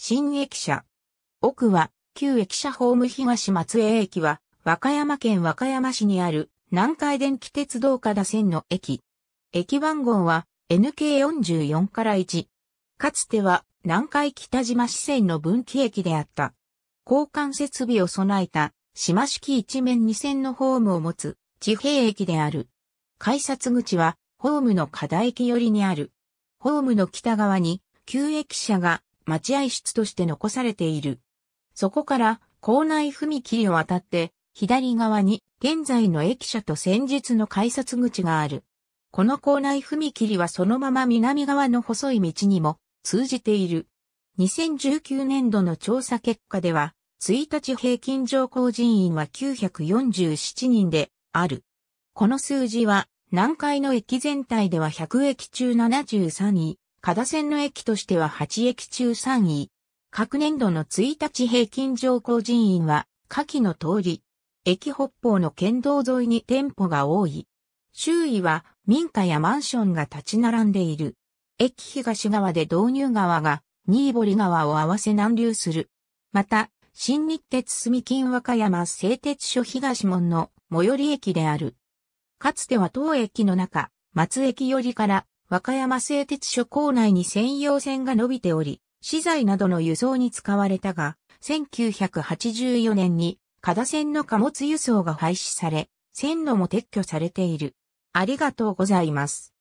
新駅舎。奥は、旧駅舎ホーム東松江駅は、和歌山県和歌山市にある、南海電気鉄道下田線の駅。駅番号は、NK44 から1。かつては、南海北島支線の分岐駅であった。交換設備を備えた、島式一面二線のホームを持つ、地平駅である。改札口は、ホームの下田駅寄りにある。ホームの北側に、旧駅舎が待合室として残されている。そこから校内踏切を渡って左側に現在の駅舎と先日の改札口がある。この校内踏切はそのまま南側の細い道にも通じている。2019年度の調査結果では、1日平均乗降人員は947人である。この数字は南海の駅全体では100駅中73位、加田線の駅としては8駅中3位。各年度の1日平均乗降人員は、下記の通り、駅北方の県道沿いに店舗が多い。周囲は民家やマンションが立ち並んでいる。駅東側で導入川が、新堀川を合わせ南流する。また、新日鉄住金和歌山製鉄所東門の最寄り駅である。かつては当駅の中、松駅寄りから和歌山製鉄所構内に専用線が伸びており、資材などの輸送に使われたが、1984年に、加田線の貨物輸送が廃止され、線路も撤去されている。ありがとうございます。